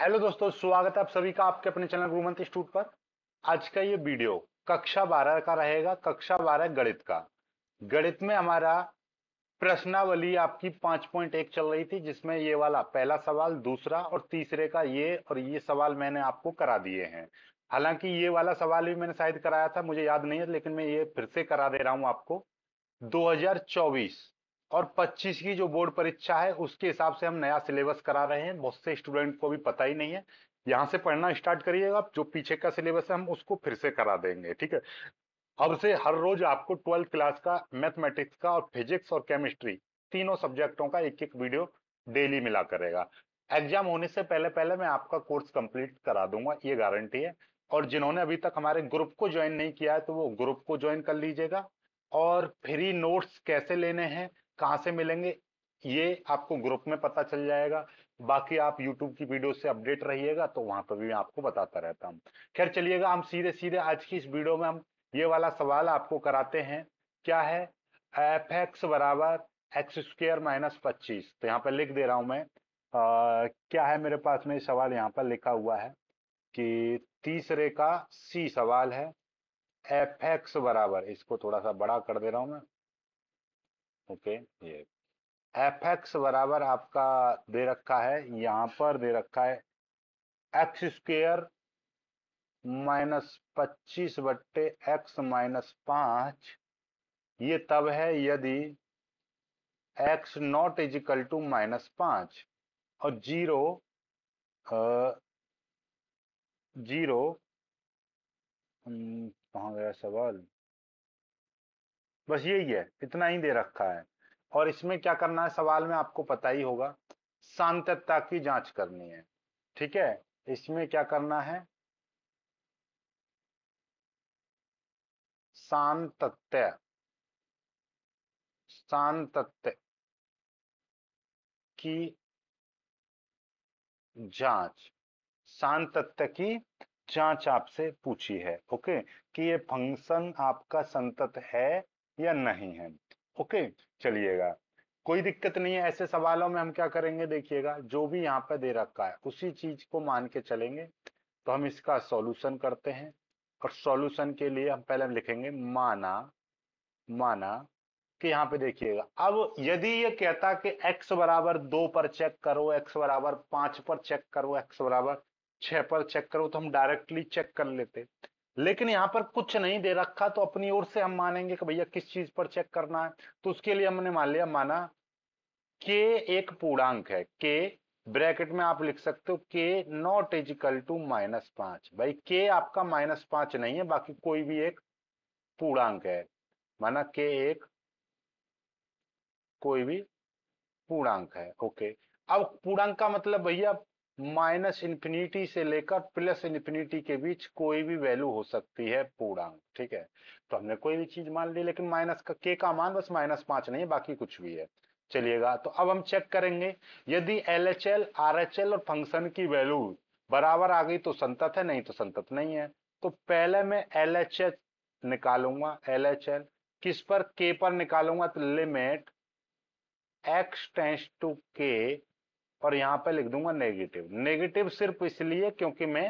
hello दोस्तों स्वागत है आप सभी का आपके अपने चैनल गुरुमंत इंस्टीट्यूट पर आज का ये वीडियो कक्षा बारह का रहेगा कक्षा बारह गणित का गणित में हमारा प्रश्नावली आपकी पांच पॉइंट एक चल रही थी जिसमें ये वाला पहला सवाल दूसरा और तीसरे का ये और ये सवाल मैंने आपको करा दिए हैं हालांकि ये वाला सवाल भी मैंने शायद कराया था मुझे याद नहीं है लेकिन मैं ये फिर से करा दे रहा हूं आपको 2024 और 25 की जो बोर्ड परीक्षा है उसके हिसाब से हम नया सिलेबस करा रहे हैं बहुत से स्टूडेंट को भी पता ही नहीं है यहाँ से पढ़ना स्टार्ट करिएगा आप जो पीछे का सिलेबस है हम उसको फिर से करा देंगे ठीक है अब से हर रोज आपको ट्वेल्थ क्लास का मैथमेटिक्स का और फिजिक्स और केमिस्ट्री तीनों सब्जेक्टों का एक एक वीडियो डेली मिला करेगा एग्जाम होने से पहले पहले मैं आपका कोर्स कंप्लीट करा दूंगा ये गारंटी है और जिन्होंने अभी तक हमारे ग्रुप को ज्वाइन नहीं किया है तो वो ग्रुप को ज्वाइन कर लीजिएगा और फ्री नोट्स कैसे लेने हैं कहाँ से मिलेंगे ये आपको ग्रुप में पता चल जाएगा बाकी आप यूट्यूब की वीडियो से अपडेट रहिएगा तो वहां पर भी आपको बताता रहता हूँ खैर चलिएगा हम सीधे सीधे आज की इस वीडियो में हम ये वाला सवाल आपको कराते हैं क्या है एफ एक्स बराबर एक्स स्क्र माइनस पच्चीस तो यहाँ पर लिख दे रहा हूँ मैं आ, क्या है मेरे पास में सवाल यहाँ पर लिखा हुआ है कि तीसरे का सी सवाल है एफ एक्स बराबर इसको थोड़ा सा बड़ा कर दे रहा हूँ मैं ओके ये एफ एक्स बराबर आपका दे रखा है यहां पर दे रखा है एक्स स्क्वेयर माइनस पच्चीस बट्टे एक्स माइनस पांच ये तब है यदि x not equal to minus पांच और जीरो जीरो कहा गया सवाल बस यही है इतना ही दे रखा है और इसमें क्या करना है सवाल में आपको पता ही होगा शांतता की जांच करनी है ठीक है इसमें क्या करना है शांतत्य शांतत्य की जांच शांतत्य की जांच आपसे पूछी है ओके कि ये फंक्शन आपका संतत है या नहीं है ओके चलिएगा कोई दिक्कत नहीं है ऐसे सवालों में हम क्या करेंगे देखिएगा जो भी यहाँ पे दे रखा है उसी चीज को मान के चलेंगे तो हम इसका सॉल्यूशन करते हैं और सॉल्यूशन के लिए हम पहले हम लिखेंगे माना माना कि यहाँ पे देखिएगा अब यदि ये कहता कि x बराबर दो पर चेक करो x बराबर पांच पर चेक करो x बराबर छह पर चेक करो तो हम डायरेक्टली चेक कर लेते लेकिन यहाँ पर कुछ नहीं दे रखा तो अपनी ओर से हम मानेंगे कि भैया किस चीज पर चेक करना है तो उसके लिए हमने मान लिया माना के एक पूर्णांक है के ब्रैकेट में आप लिख सकते हो k not is equal to minus पांच भाई के आपका माइनस पांच नहीं है बाकी कोई भी एक पूर्णांक है माना के एक कोई भी पूर्णांक है ओके अब पूर्णांक का मतलब भैया माइनस इन्फिनिटी से लेकर प्लस इन्फिनिटी के बीच कोई भी वैल्यू हो सकती है पूर्णांक ठीक है तो हमने कोई भी चीज मान ली लेकिन माइनस का के का मान बस माइनस पांच नहीं बाकी कुछ भी है चलिएगा तो अब हम चेक करेंगे यदि L H L R H L और फंक्शन की वैल्यू बराबर आ गई तो संतत है नहीं तो संतत नहीं है तो पहले मैं एल एच एच निकालूंगा एल एच एल किस पर के पर निकालूंगा तो limit x tends to k और यहाँ पे लिख दूंगा नेगेटिव नेगेटिव सिर्फ इसलिए क्योंकि मैं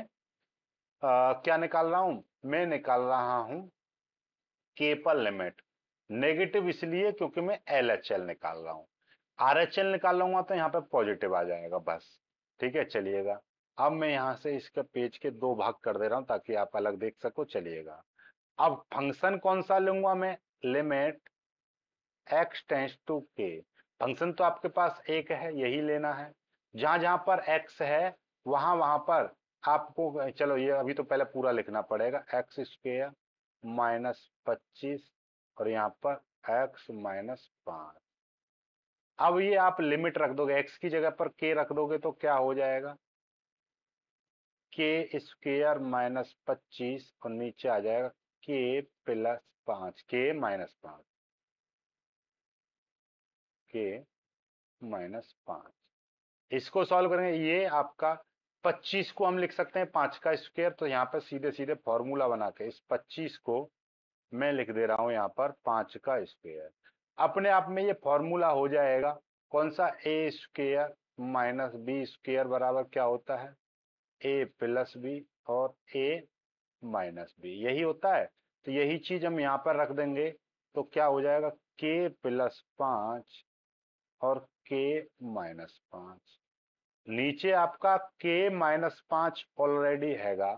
आ, क्या निकाल रहा हूं मैं निकाल रहा हूं केपल लिमिट नेगेटिव इसलिए क्योंकि मैं एल एच एल निकाल रहा हूँ आर एच एल लूंगा तो यहाँ पे पॉजिटिव आ जाएगा बस ठीक है चलिएगा अब मैं यहाँ से इसके पेज के दो भाग कर दे रहा हूँ ताकि आप अलग देख सको चलिएगा अब फंक्शन कौन सा लूंगा मैं limit x tends to k function तो आपके पास एक है यही लेना है जहां जहां पर एक्स है वहां वहां पर आपको चलो ये अभी तो पहले पूरा लिखना पड़ेगा एक्स स्क्वेयर माइनस पच्चीस और यहाँ पर एक्स माइनस पाँच अब ये आप लिमिट रख दोगे एक्स की जगह पर के रख दोगे तो क्या हो जाएगा के स्क्वेयर माइनस पच्चीस और नीचे आ जाएगा के प्लस पांच के माइनस पाँच के माइनस पांच इसको सॉल्व करेंगे ये आपका 25 को हम लिख सकते हैं पांच का स्क्वायर तो यहाँ पर सीधे सीधे फॉर्मूला बना के इस 25 को मैं लिख दे रहा हूँ यहाँ पर पांच का स्क्वायर अपने आप में ये फॉर्मूला हो जाएगा कौन सा A square minus B square बराबर क्या होता है ए प्लस बी और ए माइनस बी यही होता है तो यही चीज हम यहाँ पर रख देंगे तो क्या हो जाएगा के प्लस पाँच और के माइनस पाँच नीचे आपका k माइनस पांच ऑलरेडी हैगा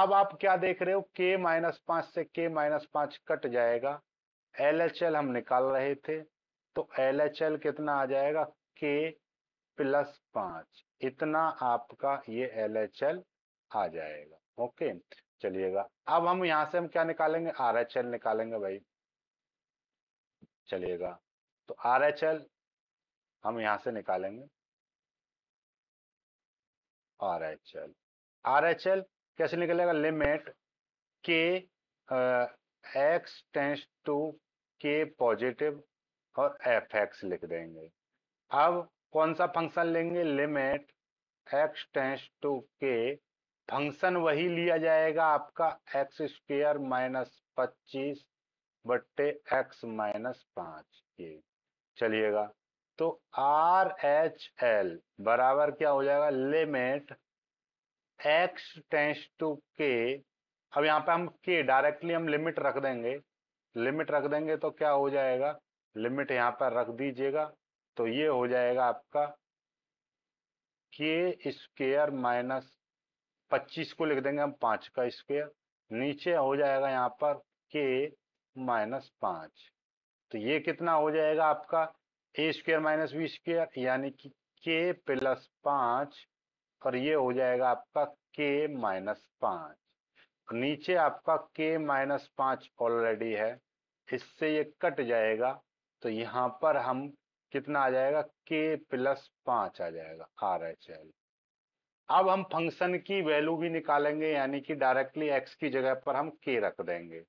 अब आप क्या देख रहे हो k माइनस पांच से k माइनस पांच कट जाएगा एल एच एल हम निकाल रहे थे तो एल एच एल कितना आ जाएगा k प्लस पांच इतना आपका ये एल एच एल आ जाएगा ओके चलिएगा अब हम यहां से हम क्या निकालेंगे आर एच एल निकालेंगे भाई चलिएगा तो आर एच एल हम यहां से निकालेंगे R H L R H L कैसे निकलेगा लिमिट के x tends to k positive और एफ एक्स लिख देंगे अब कौन सा फंक्शन लेंगे limit x tends to k function वही लिया जाएगा आपका एक्स स्क्वेयर माइनस पच्चीस बट्टे एक्स माइनस पाँच के चलिएगा तो आर एच एल बराबर क्या हो जाएगा लिमिट एक्स टेंस टू के अब यहाँ पे हम के डायरेक्टली हम लिमिट रख देंगे लिमिट रख देंगे तो क्या हो जाएगा लिमिट यहाँ पर रख दीजिएगा तो ये हो जाएगा आपका के स्क्वेयर माइनस पच्चीस को लिख देंगे हम पाँच का स्क्वेयर नीचे हो जाएगा यहाँ पर के माइनस पाँच तो ये कितना हो जाएगा आपका A square minus B square यानी कि के प्लस पाँच और ये हो जाएगा आपका के माइनस पाँच नीचे आपका के माइनस पांच ऑलरेडी है इससे ये कट जाएगा तो यहाँ पर हम कितना आ जाएगा के प्लस पांच आ जाएगा आर एच एल अब हम फंक्शन की वैल्यू भी निकालेंगे यानी कि डायरेक्टली एक्स की जगह पर हम के रख देंगे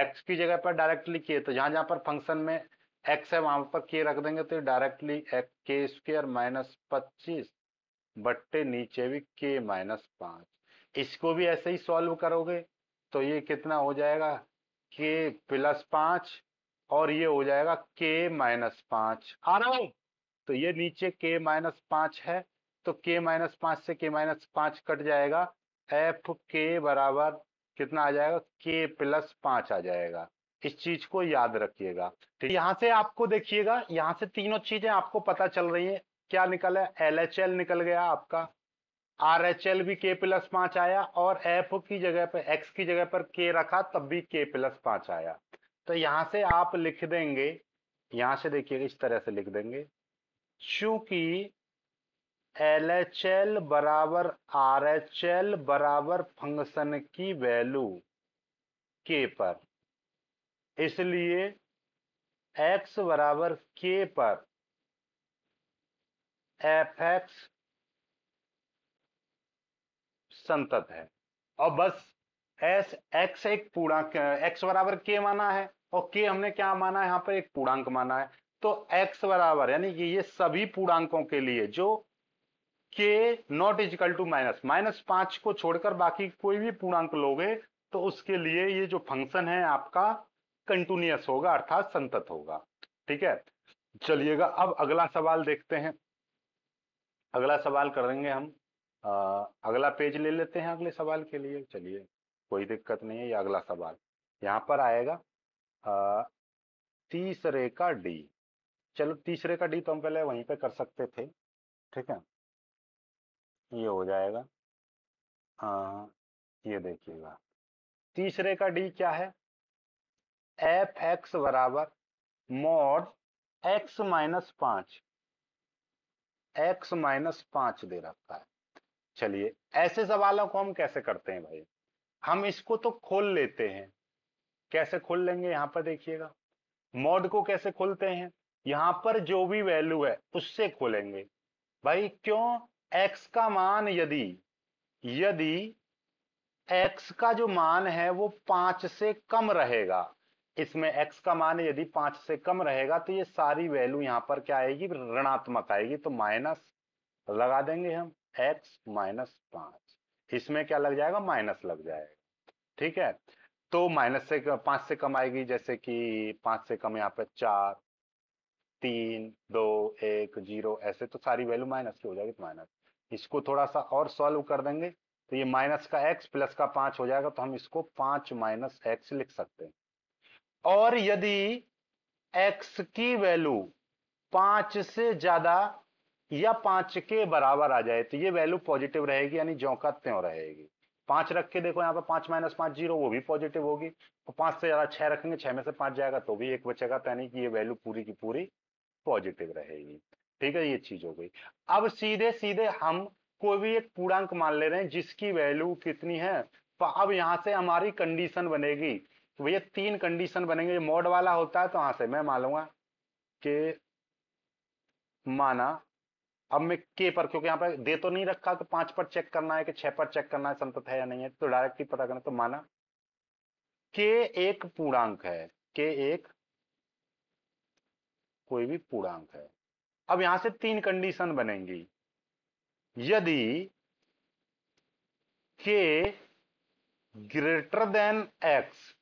एक्स की जगह पर डायरेक्टली के तो जहां जहां पर फंक्शन में एक्स है वहां पर के रख देंगे तो डायरेक्टली के स्क्र माइनस पच्चीस बट्टे नीचे भी के माइनस पांच इसको भी ऐसे ही सॉल्व करोगे तो ये कितना हो जाएगा के प्लस पांच और ये हो जाएगा के माइनस पांच आ रहा हूं तो ये नीचे के माइनस पांच है तो के माइनस पांच से के माइनस पांच कट जाएगा एफ के बराबर कितना आ जाएगा के प्लस पांच आ जाएगा इस चीज को याद रखिएगा ठीक यहां से आपको देखिएगा यहां से तीनों चीजें आपको पता चल रही है क्या है एल एच एल निकल गया आपका आर एच एल भी के प्लस पांच आया और एफ की जगह पर एक्स की जगह पर के रखा तब भी के प्लस पांच आया तो यहां से आप लिख देंगे यहां से देखिएगा इस तरह से लिख देंगे चूंकि एल एच एल बराबर आर एच एल बराबर फंक्शन की वैल्यू के पर इसलिए x बराबर k पर एफ एक्स संतत है और बस एस एक्स एक पूर्णांक एक्स बराबर के माना है और के हमने क्या माना है यहां पर एक पूर्णांक माना है तो एक्स बराबर यानी कि ये सभी पूर्णांकों के लिए जो k not equal to minus minus पांच को छोड़कर बाकी कोई भी पूर्णांक लोगे तो उसके लिए ये जो फंक्शन है आपका कंटिन्यूस होगा अर्थात संतत होगा ठीक है चलिएगा अब अगला सवाल देखते हैं अगला सवाल करेंगे हम आ, अगला पेज ले लेते हैं अगले सवाल के लिए चलिए कोई दिक्कत नहीं है ये अगला सवाल यहाँ पर आएगा आ, तीसरे का डी चलो तीसरे का डी तो हम पहले वहीं पे कर सकते थे ठीक है ये हो जाएगा आ, ये देखिएगा तीसरे का डी क्या है एफ एक्स बराबर मोड एक्स माइनस पांच एक्स माइनस पांच दे रखा है चलिए ऐसे सवालों को हम कैसे करते हैं भाई हम इसको तो खोल लेते हैं कैसे खोल लेंगे यहां पर देखिएगा मोड को कैसे खोलते हैं यहां पर जो भी वैल्यू है उससे खोलेंगे भाई क्यों एक्स का मान यदि यदि एक्स का जो मान है वो पांच से कम रहेगा इसमें x का मान यदि पांच से कम रहेगा तो ये सारी वैल्यू यहाँ पर क्या आएगी ऋणात्मक आएगी तो माइनस लगा देंगे हम x माइनस पांच इसमें क्या लग जाएगा माइनस लग जाएगा ठीक है तो माइनस से पांच से कम आएगी जैसे कि पांच से कम यहाँ पर चार तीन दो एक जीरो ऐसे तो सारी वैल्यू माइनस की हो जाएगी तो माइनस इसको थोड़ा सा और सॉल्व कर देंगे तो ये माइनस का एक्स प्लस का पांच हो जाएगा तो हम इसको पांच माइनस एक्स लिख सकते हैं और यदि x की वैल्यू पांच से ज्यादा या पांच के बराबर आ जाए तो ये वैल्यू पॉजिटिव रहेगी यानी जौका त्यों रहेगी पांच रख के देखो यहाँ पे पांच माइनस पांच जीरो वो भी पॉजिटिव होगी और तो पांच से ज्यादा छह रखेंगे छह में से पांच जाएगा तो भी एक बचेगा तो यानी कि ये वैल्यू पूरी की पूरी पॉजिटिव रहेगी ठीक है ये चीज हो गई अब सीधे सीधे हम कोई भी एक पूर्णांक मान ले रहे हैं जिसकी वैल्यू कितनी है तो अब यहां से हमारी कंडीशन बनेगी तो भैया तीन कंडीशन बनेंगे मोड वाला होता है तो हाँ से मैं मान लूंगा कि माना अब मैं के पर क्योंकि यहाँ पर दे तो नहीं रखा तो पांच पर चेक करना है कि छह पर चेक करना है संतत है या नहीं है तो डायरेक्ट ही पता करना तो माना के एक पूर्णांक है के एक कोई भी पूर्णांक है अब यहां से तीन कंडीशन बनेंगी यदि k greater than x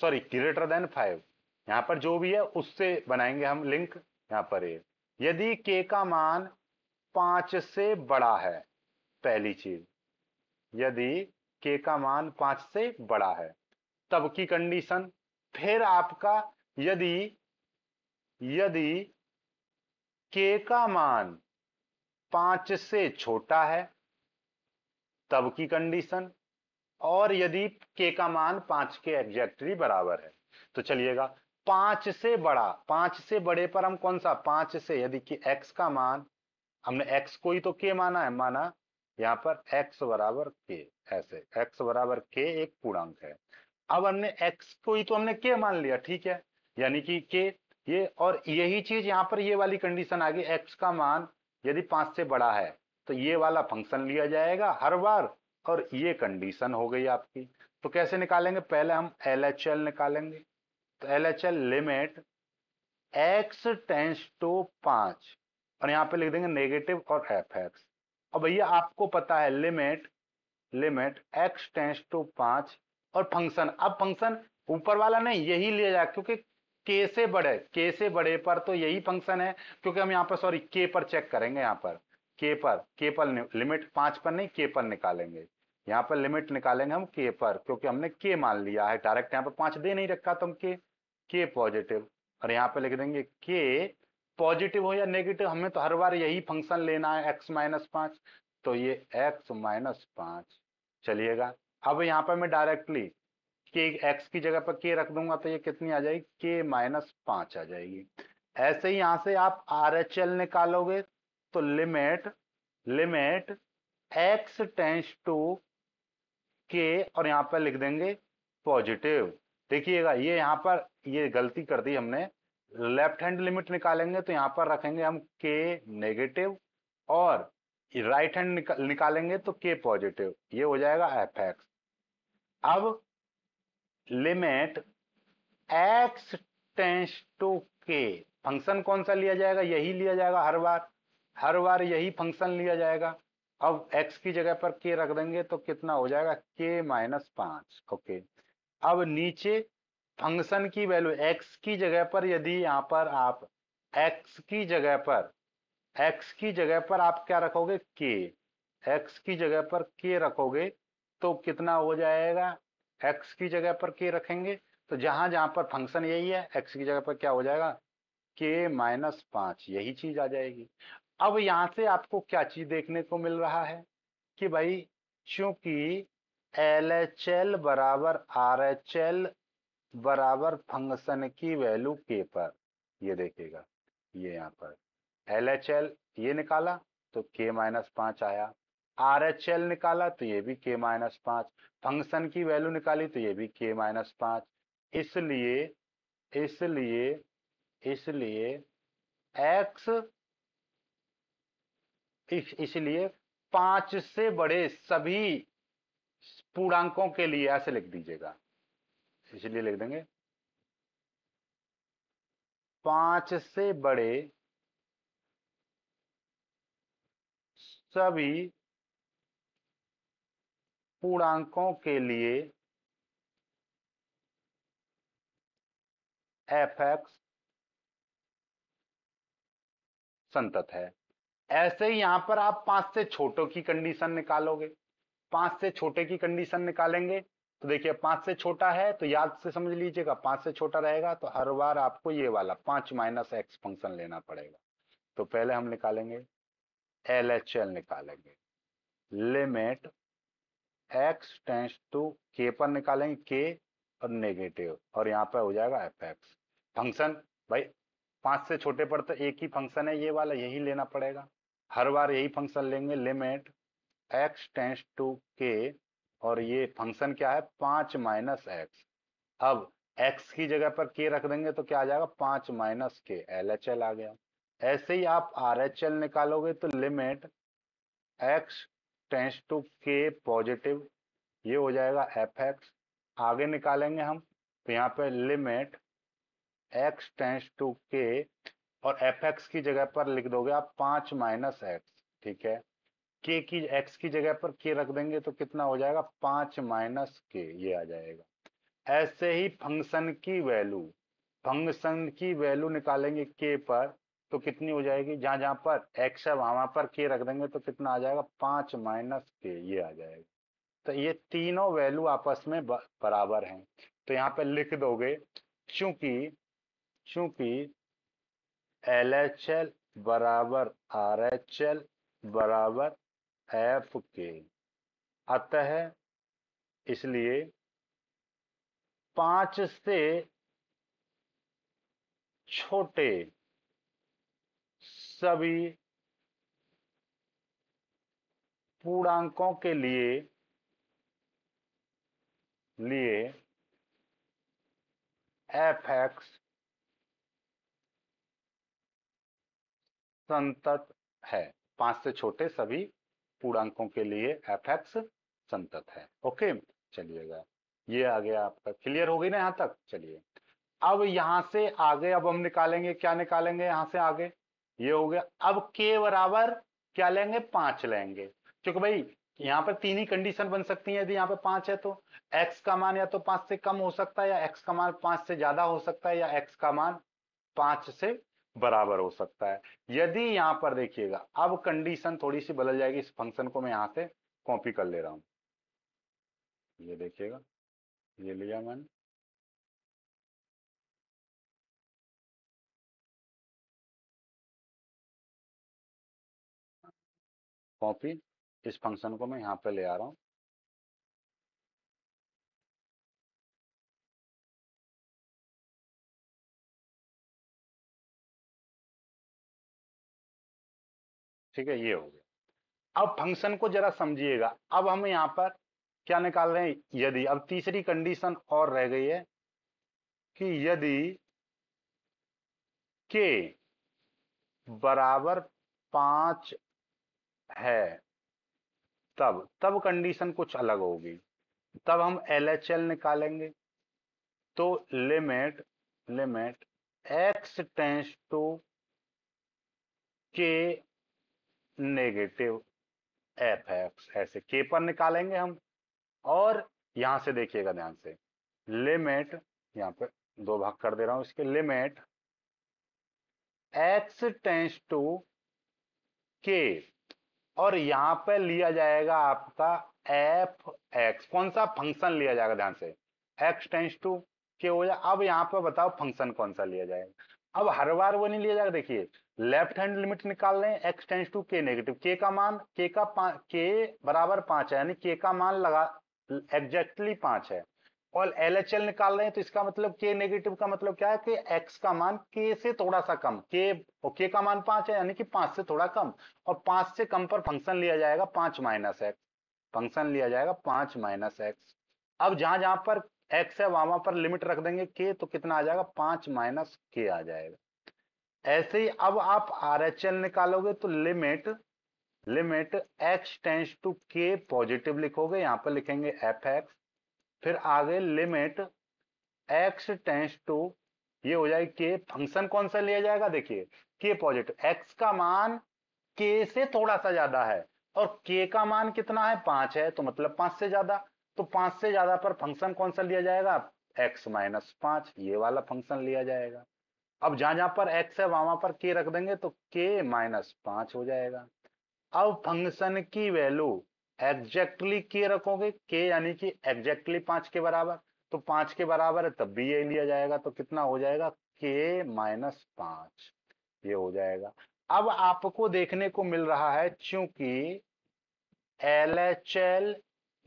sorry greater than five यहाँ पर जो भी है उससे बनाएंगे हम लिंक यहाँ पर ये यदि के का मान पांच से बड़ा है पहली चीज यदि के का मान पांच से बड़ा है तब की कंडीशन फिर आपका यदि यदि के का मान पांच से छोटा है तब की कंडीशन और यदि के का मान पांच के एग्जैक्टली बराबर है तो चलिएगा पांच से बड़ा पांच से बड़े पर हम कौन सा पांच से यदि कि x का मान हमने x को ही तो के माना है माना यहां पर x बराबर k ऐसे x बराबर k एक पूर्णांक है अब हमने एक्स को ही तो हमने के मान लिया ठीक है यानी कि के ये और यही चीज यहां पर ये वाली कंडीशन आ गई एक्स का मान यदि पांच से बड़ा है तो ये वाला फंक्शन लिया जाएगा हर बार और ये कंडीशन हो गई आपकी तो कैसे निकालेंगे पहले हम एल एच एल निकालेंगे तो L H L limit x tends to पांच और यहां पे लिख देंगे नेगेटिव और एफ एक्स और भैया आपको पता है limit limit x tends to पांच और फंक्शन अब फंक्शन ऊपर वाला नहीं यही लिया जाए क्योंकि के से बड़े के से बड़े पर तो यही फंक्शन है क्योंकि हम यहाँ पर सॉरी के पर चेक करेंगे यहाँ पर के पर के पर लिमिट पांच पर नहीं के पर निकालेंगे यहाँ पर लिमिट निकालेंगे हम के पर क्योंकि हमने के मान लिया है डायरेक्ट यहाँ पर पांच दे नहीं रखा तो हम के के पॉजिटिव और यहाँ पर लिख देंगे के पॉजिटिव हो या नेगेटिव हमें तो हर बार यही फंक्शन लेना है एक्स माइनस पांच तो ये एक्स माइनस पांच चलिएगा अब यहाँ पर मैं डायरेक्टली के एक्स की जगह पर के रख दूंगा तो ये कितनी आ जाएगी के माइनस पांच आ जाएगी ऐसे ही यहां से आप आर एच एल निकालोगे तो limit limit x tends to k और यहाँ पर लिख देंगे पॉजिटिव देखिएगा ये यहाँ पर ये गलती कर दी हमने लेफ्ट हैंड लिमिट निकालेंगे तो यहाँ पर रखेंगे हम के नेगेटिव और राइट हैंड निकाल निकालेंगे तो के पॉजिटिव ये हो जाएगा एफ एक्स अब limit x tends to k function कौन सा लिया जाएगा यही लिया जाएगा हर बार हर बार यही फंक्शन लिया जाएगा अब x की जगह पर k रख देंगे तो कितना हो जाएगा k माइनस पांच ओके अब नीचे फंक्शन की वैल्यू x की जगह पर यदि यहाँ पर आप x की जगह पर x की जगह पर आप क्या रखोगे k x की जगह पर k रखोगे तो कितना हो जाएगा x की जगह पर k रखेंगे तो जहां जहां पर फंक्शन यही है x की जगह पर क्या हो जाएगा k माइनस पांच यही चीज आ जाएगी अब यहां से आपको क्या चीज देखने को मिल रहा है कि भाई चूंकि एल एच एल बराबर आर एच एल बराबर फंक्शन की वैल्यू के पर ये देखेगा ये यहाँ पर एल एच एल ये निकाला तो के माइनस पांच आया आर एच एल निकाला तो ये भी के माइनस पांच फंक्शन की वैल्यू निकाली तो ये भी के माइनस पांच इसलिए इसलिए इसलिए एक्स इसलिए पांच से बड़े सभी पूर्णांकों के लिए ऐसे लिख दीजिएगा इसलिए लिख देंगे पांच से बड़े सभी पूर्णांकों के लिए एफ एक्स संतत है ऐसे ही यहां पर आप पांच से छोटों की कंडीशन निकालोगे पांच से छोटे की कंडीशन निकालेंगे तो देखिए पांच से छोटा है तो याद से समझ लीजिएगा पांच से छोटा रहेगा तो हर बार आपको ये वाला पांच माइनस एक्स फंक्शन लेना पड़ेगा तो पहले हम निकालेंगे एल एच एल निकालेंगे limit x tends to k पर निकालेंगे के और नेगेटिव और यहाँ पर हो जाएगा एफ एक्स फंक्शन भाई पांच से छोटे पर तो एक ही फंक्शन है ये वाला यही लेना पड़ेगा हर बार यही फंक्शन लेंगे limit x tends to k और ये फंक्शन क्या है पांच माइनस एक्स अब एक्स की जगह पर के रख देंगे तो क्या आ जाएगा पांच माइनस के एल एच एल आ गया ऐसे ही आप आर एच एल निकालोगे तो limit x tends to k positive ये हो जाएगा एफ एक्स आगे निकालेंगे हम तो यहाँ पे limit x tends to k और एफ एक्स की जगह पर लिख दोगे आप पांच माइनस एक्स ठीक है के की एक्स की जगह पर के रख देंगे तो कितना हो जाएगा पांच माइनस के ये आ जाएगा ऐसे ही फंक्शन की वैल्यू फंक्शन की वैल्यू निकालेंगे के पर तो कितनी हो जाएगी जहां जहां पर एक्स है वहां पर के रख देंगे तो कितना आ जाएगा पांच माइनस के ये आ जाएगा तो ये तीनों वैल्यू आपस में बराबर हैं तो यहाँ पे लिख दोगे चूंकि चूंकि एल एच एल बराबर आर एच एल बराबर एफ के अतः इसलिए पांच से छोटे सभी पूर्णांकों के लिए लिए एफ एक्स संतत है पांच से छोटे सभी पूर्णांकों के लिए एफ एक्स संतत है ओके चलिएगा ये आ गया आपका क्लियर हो गई ना यहां तक चलिए अब यहां से आगे अब हम निकालेंगे क्या निकालेंगे यहां से आगे ये हो गया अब के बराबर क्या लेंगे पांच लेंगे क्योंकि भाई यहाँ पर तीन ही कंडीशन बन सकती है यदि यहाँ पे पांच है तो x का मान या तो पांच से कम हो सकता है या x का मान पांच से ज्यादा हो सकता है या x का मान पांच से बराबर हो सकता है यदि यहां पर देखिएगा अब कंडीशन थोड़ी सी बदल जाएगी इस फंक्शन को मैं यहां से कॉपी कर ले रहा हूं ये देखिएगा ये लिया मैंने कॉपी इस फंक्शन को मैं यहां पर ले आ रहा हूं ठीक है ये हो गया अब फंक्शन को जरा समझिएगा अब हम यहाँ पर क्या निकाल रहे हैं यदि अब तीसरी कंडीशन और रह गई है कि यदि के बराबर पांच है तब तब कंडीशन कुछ अलग होगी तब हम एल एच एल निकालेंगे तो limit limit x tends to k negative f x ऐसे के पर निकालेंगे हम और यहां से देखिएगा ध्यान से लिमिट यहाँ पे दो भाग कर दे रहा हूं इसके limit x tends to k और यहां पे लिया जाएगा आपका एफ एक्स कौन सा फंक्शन लिया जाएगा ध्यान से एक्स टेंस टू के हो जाए अब यहां पे बताओ फंक्शन कौन सा लिया जाएगा अब हर बार वो नहीं लिया जाएगा देखिए लेफ्ट हैंड लिमिट निकाल रहे हैं x tends to k negative k का मान के का के बराबर पांच है यानी के का मान लगा एग्जैक्टली पांच है और एल एच एल निकाल रहे हैं तो इसका मतलब के नेगेटिव का मतलब क्या है कि एक्स का मान के से थोड़ा सा कम के और के का मान पांच है यानी कि पांच से थोड़ा कम और पांच से कम पर फंक्शन लिया जाएगा पांच माइनस एक्स फंक्शन लिया जाएगा पांच माइनस एक्स अब जहां जहां पर एक्स है वामा पर लिमिट रख देंगे के तो कितना आ जाएगा पांच माइनस के आ जाएगा ऐसे ही अब आप आर एच एल निकालोगे तो limit limit x tends to k positive लिखोगे यहां पर लिखेंगे एफ एक्स फिर आगे लिमिट एक्स टेंस टू ये हो जाएगी के फंक्शन कौन सा लिया जाएगा देखिए के पॉजिटिव एक्स का मान के से थोड़ा सा ज्यादा है और के का मान कितना है पांच है तो मतलब पांच से ज्यादा तो पांच से ज्यादा पर फंक्शन कौन सा लिया जाएगा एक्स माइनस पांच ये वाला फंक्शन लिया जाएगा अब जहां जहां पर एक्स है वहां पर के रख देंगे तो के माइनस पांच हो जाएगा अब फंक्शन की वैल्यू एग्जैक्टली के रखोगे के यानी कि एग्जैक्टली पांच के बराबर तो पांच के बराबर है तब भी ये लिया जाएगा तो कितना हो जाएगा के माइनस पांच ये हो जाएगा अब आपको देखने को मिल रहा है चूंकि L H L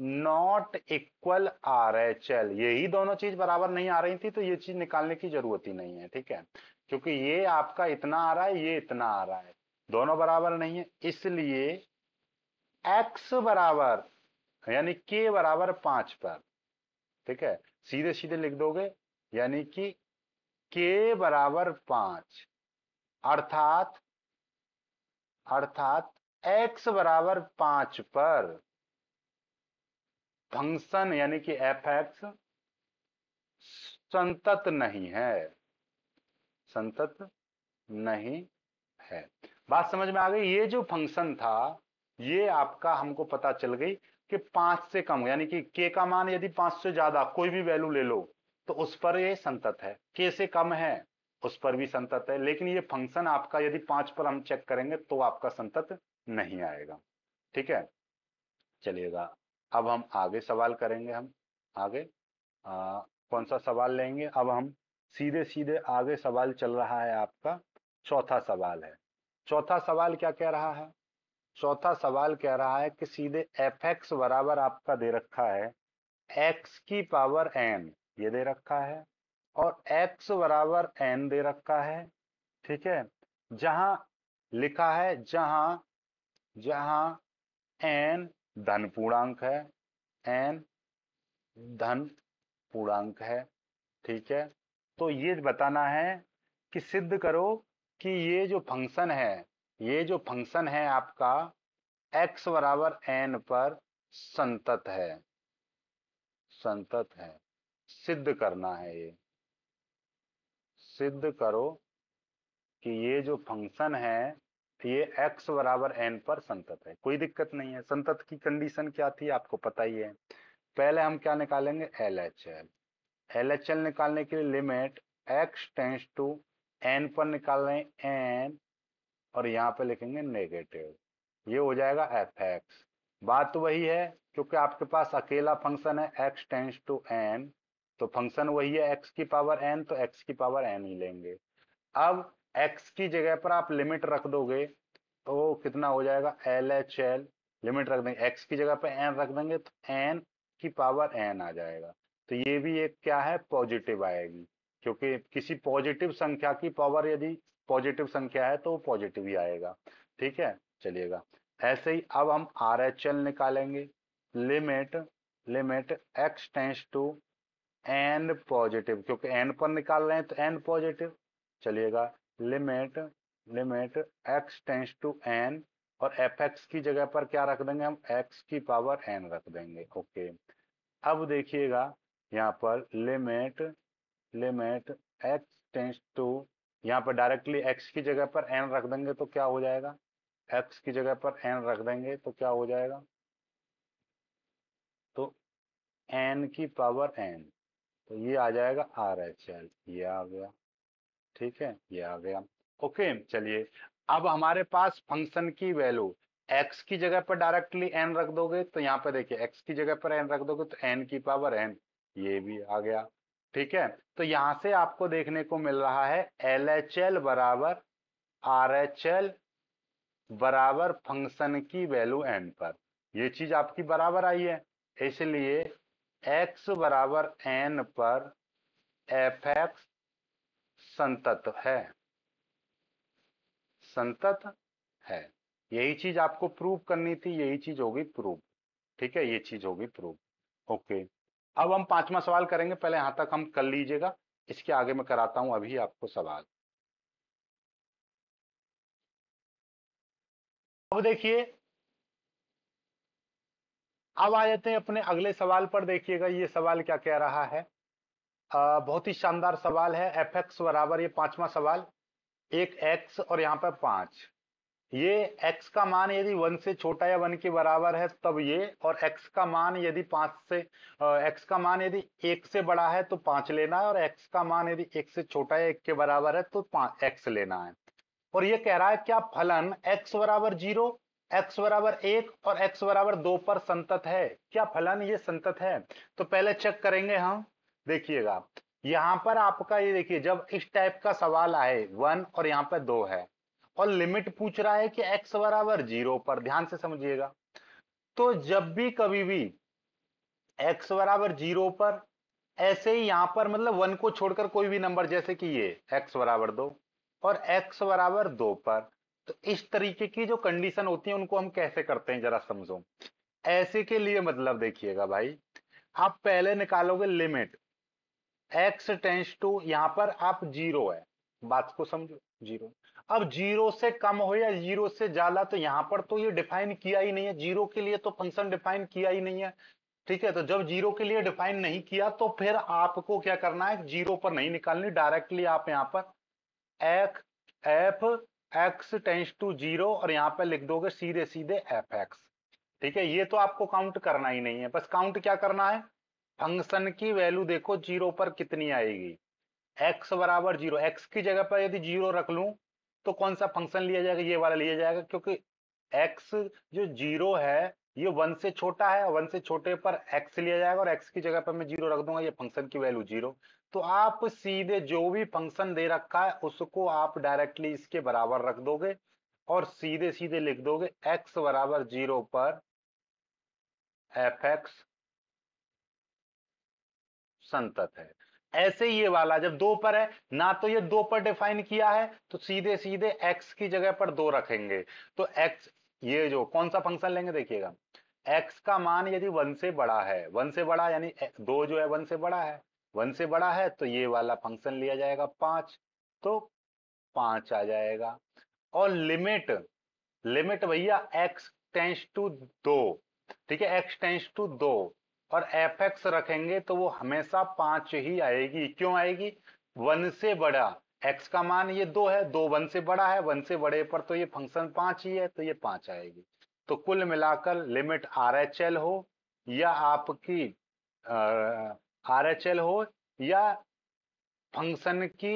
not equal R H L यही दोनों चीज बराबर नहीं आ रही थी तो ये चीज निकालने की जरूरत ही नहीं है ठीक है क्योंकि ये आपका इतना आ रहा है ये इतना आ रहा है दोनों बराबर नहीं है इसलिए x बराबर यानी k बराबर पांच पर ठीक है सीधे सीधे लिख दोगे यानी कि k बराबर पांच अर्थात अर्थात x बराबर पांच पर फंक्शन यानी कि एफ एक्स संतत नहीं है संतत नहीं है बात समझ में आ गई ये जो फंक्शन था ये आपका हमको पता चल गई कि पांच से कम यानी कि के का मान यदि पांच से ज्यादा कोई भी वैल्यू ले लो तो उस पर ये संतत है के से कम है उस पर भी संतत है लेकिन ये फंक्शन आपका यदि पांच पर हम चेक करेंगे तो आपका संतत नहीं आएगा ठीक है चलिएगा अब हम आगे सवाल करेंगे हम आगे आ, कौन सा सवाल लेंगे अब हम सीधे सीधे आगे सवाल चल रहा है आपका चौथा सवाल है चौथा सवाल क्या कह रहा है चौथा सवाल कह रहा है कि सीधे एफ एक्स बराबर आपका दे रखा है एक्स की पावर एन ये दे रखा है और एक्स बराबर एन दे रखा है ठीक है जहां लिखा है जहां जहां एन धन पूर्णांक है एन धन पूर्णांक है ठीक है तो ये बताना है कि सिद्ध करो कि ये जो फंक्शन है ये जो फंक्शन है आपका x बराबर एन पर संतत है संतत है सिद्ध करना है ये सिद्ध करो कि ये जो फंक्शन है तो ये x बराबर एन पर संतत है कोई दिक्कत नहीं है संतत की कंडीशन क्या थी आपको पता ही है पहले हम क्या निकालेंगे L H L L H L निकालने के लिए limit x tends to n पर निकाल रहे हैं एन और यहाँ पे लिखेंगे नेगेटिव ये हो जाएगा एफ एक्स बात तो वही है क्योंकि आपके पास अकेला फंक्शन है एक्स टेंस टू एन तो फंक्शन वही है एक्स की पावर एन तो एक्स की पावर एन ही लेंगे अब एक्स की जगह पर आप लिमिट रख दोगे तो कितना हो जाएगा एल एच एल लिमिट रख देंगे एक्स की जगह पर एन रख देंगे तो एन की पावर एन आ जाएगा तो ये भी एक क्या है पॉजिटिव आएगी क्योंकि किसी पॉजिटिव संख्या की पावर यदि पॉजिटिव संख्या है तो वो पॉजिटिव ही आएगा ठीक है चलिएगा ऐसे ही अब हम आर एच एल निकालेंगे limit limit x tends to n positive क्योंकि एन पर निकाल रहे हैं तो एन पॉजिटिव चलिएगा limit limit x tends to n और एफ एक्स की जगह पर क्या रख देंगे हम x की पावर एन रख देंगे ओके अब देखिएगा यहाँ पर limit limit x tends to यहाँ पर डायरेक्टली x की जगह पर एन रख देंगे तो क्या हो जाएगा x की जगह पर एन रख देंगे तो क्या हो जाएगा तो एन की पावर एन तो ये आ जाएगा आर एच एल ये आ गया ठीक है ये आ गया ओके चलिए अब हमारे पास फंक्शन की वैल्यू x की जगह पर डायरेक्टली n रख दोगे तो यहाँ पर देखिए x की जगह पर n रख दोगे तो n की पावर n ये भी आ गया ठीक है तो यहां से आपको देखने को मिल रहा है एल एच एल बराबर आर एच एल बराबर फंक्शन की वैल्यू एन पर ये चीज आपकी बराबर आई है इसलिए x बराबर एन पर एफ एक्स संतत है संतत है यही चीज आपको प्रूव करनी थी यही चीज होगी प्रूव ठीक है ये चीज होगी प्रूव ओके अब हम पांचवा सवाल करेंगे पहले यहां तक हम कर लीजिएगा इसके आगे मैं कराता हूं अभी आपको सवाल अब देखिए अब आ जाते हैं अपने अगले सवाल पर देखिएगा ये सवाल क्या कह रहा है बहुत ही शानदार सवाल है एफ एक्स बराबर ये पांचवा सवाल एक एक्स और यहाँ पर पांच ये एक्स का मान यदि वन से छोटा या वन के बराबर है तब ये और एक्स का मान यदि पांच से एक्स का मान यदि एक से बड़ा है तो पांच लेना है और एक्स का मान यदि एक से छोटा या एक के बराबर है तो एक्स लेना है और ये कह रहा है क्या फलन एक्स बराबर जीरो एक्स बराबर एक और एक्स बराबर दो पर संतत है क्या फलन ये संतत है तो पहले चेक करेंगे हम देखिएगा यहां पर आपका ये देखिए जब इस टाइप का सवाल आए वन और यहाँ पर दो है और लिमिट पूछ रहा है कि एक्स बराबर जीरो पर ध्यान से समझिएगा तो जब भी कभी भी एक्स बराबर जीरो पर ऐसे ही यहां पर मतलब वन को छोड़कर कोई भी नंबर जैसे कि ये एक्स बराबर दो और एक्स बराबर दो पर तो इस तरीके की जो कंडीशन होती है उनको हम कैसे करते हैं जरा समझो ऐसे के लिए मतलब देखिएगा भाई आप पहले निकालोगे लिमिट एक्स टेंस टू यहां पर आप जीरो है बात को समझो जीरो अब जीरो से कम हो या जीरो से ज्यादा तो यहां पर तो ये डिफाइन किया ही नहीं है जीरो के लिए तो फंक्शन डिफाइन किया ही नहीं है ठीक है तो जब जीरो के लिए डिफाइन नहीं किया तो फिर आपको क्या करना है जीरो पर नहीं निकालनी डायरेक्टली आप यहां पर एक f x tends to zero और यहां पर लिख दोगे सीधे सीधे एफ एक्स ठीक है ये तो आपको काउंट करना ही नहीं है बस काउंट क्या करना है फंक्शन की वैल्यू देखो जीरो पर कितनी आएगी एक्स बराबर जीरो एक्स की जगह पर यदि जीरो रख लू तो कौन सा फंक्शन लिया जाएगा ये वाला लिया जाएगा क्योंकि एक्स जो जीरो है ये वन से छोटा है वन से छोटे पर एक्स लिया जाएगा और एक्स की जगह पर मैं जीरो रख दूंगा ये फंक्शन की वैल्यू जीरो तो आप सीधे जो भी फंक्शन दे रखा है उसको आप डायरेक्टली इसके बराबर रख दोगे और सीधे सीधे लिख दोगे एक्स बराबर जीरो पर एफ एक्स संतत है ऐसे ये वाला जब दो पर है ना तो ये दो पर डिफाइन किया है तो सीधे सीधे x की जगह पर दो रखेंगे तो x ये जो कौन सा फंक्शन लेंगे देखिएगा x का मान यदि वन से बड़ा है वन से बड़ा यानी दो जो है वन से बड़ा है वन से बड़ा है तो ये वाला फंक्शन लिया जाएगा पांच तो पांच आ जाएगा और लिमिट लिमिट भैया एक्स टेंस टू दो ठीक है एक्स टेंस टू दो और एफ एक्स रखेंगे तो वो हमेशा पांच ही आएगी क्यों आएगी वन से बड़ा एक्स का मान ये दो है दो वन से बड़ा है वन से बड़े पर तो ये फंक्शन पांच ही है तो ये पांच आएगी तो कुल मिलाकर लिमिट आर एच एल हो या आपकी आर एच एल हो या फंक्शन की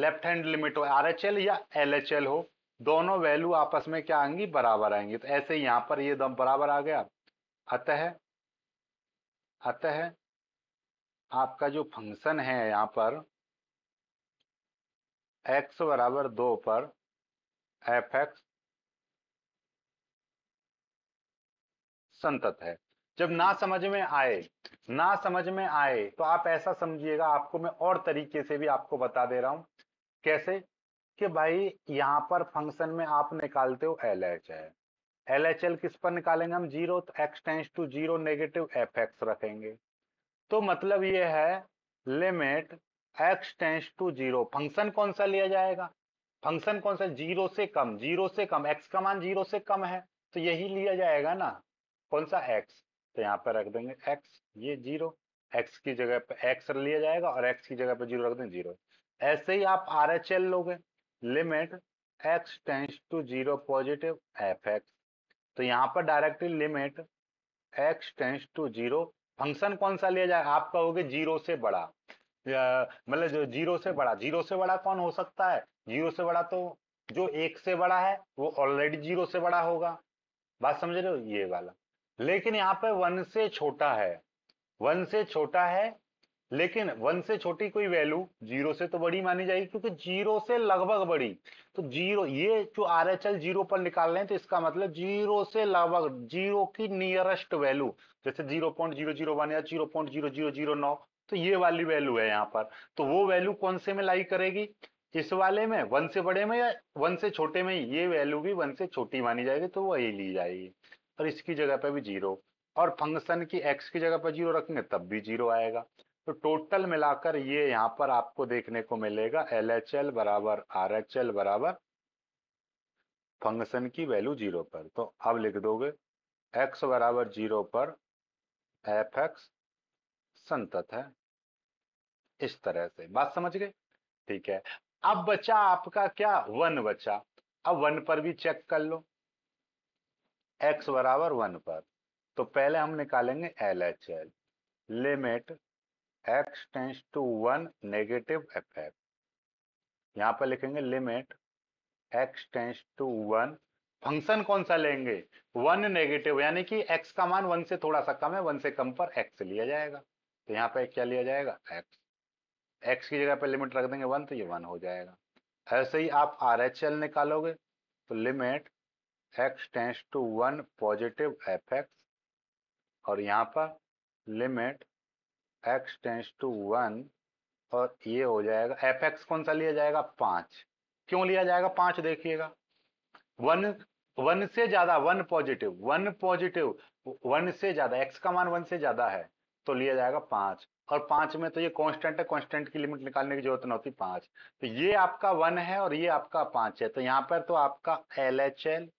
लेफ्ट हैंड लिमिट हो आर एच एल या एल एच एल हो दोनों वैल्यू आपस में क्या आएंगी बराबर आएंगी तो ऐसे यहां पर ये दम बराबर आ गया अतः अतः आपका जो फंक्शन है यहाँ पर x बराबर दो पर एफ एक्स संतत है जब ना समझ में आए ना समझ में आए तो आप ऐसा समझिएगा आपको मैं और तरीके से भी आपको बता दे रहा हूं कैसे कि भाई यहां पर फंक्शन में आप निकालते हो एल एच है एल एच एल किस पर निकालेंगे हम जीरो तो x tends to zero negative f x रखेंगे तो मतलब ये है limit x tends to zero function कौन सा लिया जाएगा फंक्शन कौन सा जीरो से कम जीरो से कम एक्स का मान जीरो से कम है तो यही लिया जाएगा ना कौन सा एक्स तो यहाँ पर रख देंगे एक्स ये जीरो एक्स की जगह पर एक्स लिया जाएगा और एक्स की जगह पर जीरो रख देंगे जीरो ऐसे ही आप आर एच एल लोगे limit x tends to zero positive f x तो यहाँ पर directly limit x tends to zero function कौन सा लिया जाए आप कहोगे जीरो से बड़ा मतलब जो जीरो से बड़ा जीरो से बड़ा कौन हो सकता है जीरो से बड़ा तो जो एक से बड़ा है वो ऑलरेडी जीरो से बड़ा होगा बात समझ रहे हो ये वाला लेकिन यहाँ पे वन से छोटा है वन से छोटा है लेकिन वन से छोटी कोई वैल्यू जीरो से तो बड़ी मानी जाएगी क्योंकि जीरो से लगभग बड़ी तो जीरो ये जो आर एच एल जीरो पर निकाल रहे हैं तो इसका मतलब जीरो से लगभग जीरो की नियरेस्ट वैल्यू जैसे zero point zero zero one या zero point zero zero zero नौ तो ये वाली वैल्यू है यहाँ पर तो वो वैल्यू कौन से में लाई करेगी इस वाले में वन से बड़े में या वन से छोटे में ये वैल्यू भी वन से छोटी मानी जाएगी तो वही ली जाएगी और इसकी जगह पर भी जीरो और फंक्शन की एक्स की जगह पर जीरो रखेंगे तब भी जीरो आएगा तो टोटल मिलाकर ये यहां पर आपको देखने को मिलेगा एल एच एल बराबर आर एच एल बराबर फंक्शन की वैल्यू जीरो पर तो अब लिख दोगे एक्स बराबर जीरो पर एफ एक्स संतत है इस तरह से बात समझ गए ठीक है अब बचा आपका क्या वन बचा अब वन पर भी चेक कर लो एक्स बराबर वन पर तो पहले हम निकालेंगे L H L limit x tends to one negative f f यहाँ पर लिखेंगे limit x tends to one function कौन सा लेंगे वन नेगेटिव यानी कि एक्स का मान वन से थोड़ा सा कम है वन से कम पर एक्स लिया जाएगा तो यहां पर क्या लिया जाएगा एक्स एक्स की जगह पर लिमिट रख देंगे वन तो ये वन हो जाएगा ऐसे ही आप आर एच एल निकालोगे तो limit x tends to one positive f x और यहाँ पर limit x tends to one और ये हो जाएगा एफ एक्स कौन सा लिया जाएगा पाँच क्यों लिया जाएगा पाँच देखिएगा वन वन से ज्यादा one positive one positive one से ज्यादा एक्स का मान वन से ज्यादा है तो लिया जाएगा पांच और पांच में तो ये कांस्टेंट है कांस्टेंट की लिमिट निकालने की जरूरत नहीं होती पाँच तो ये आपका वन है और ये आपका पाँच है तो यहाँ पर तो आपका एल एच एल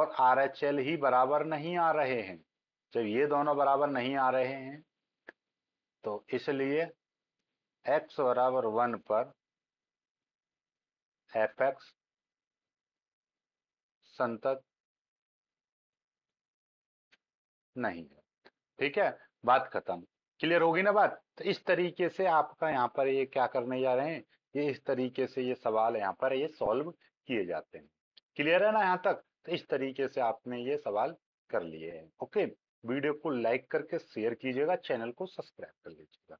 और आर एच एल ही बराबर नहीं आ रहे हैं जब ये दोनों बराबर नहीं आ रहे हैं तो इसलिए x बराबर वन पर एफ एक्स संतत नहीं है ठीक है बात खत्म क्लियर होगी ना बात तो इस तरीके से आपका यहाँ पर ये क्या करने जा रहे हैं ये इस तरीके से ये सवाल यहाँ पर ये सॉल्व किए जाते हैं क्लियर है ना यहाँ तक तो इस तरीके से आपने ये सवाल कर लिए हैं ओके वीडियो को लाइक करके शेयर कीजिएगा चैनल को सब्सक्राइब कर लीजिएगा